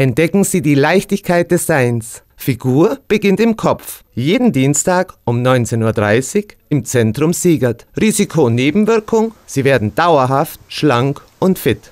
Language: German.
Entdecken Sie die Leichtigkeit des Seins. Figur beginnt im Kopf. Jeden Dienstag um 19.30 Uhr im Zentrum Siegert. Risiko und Nebenwirkung, Sie werden dauerhaft schlank und fit.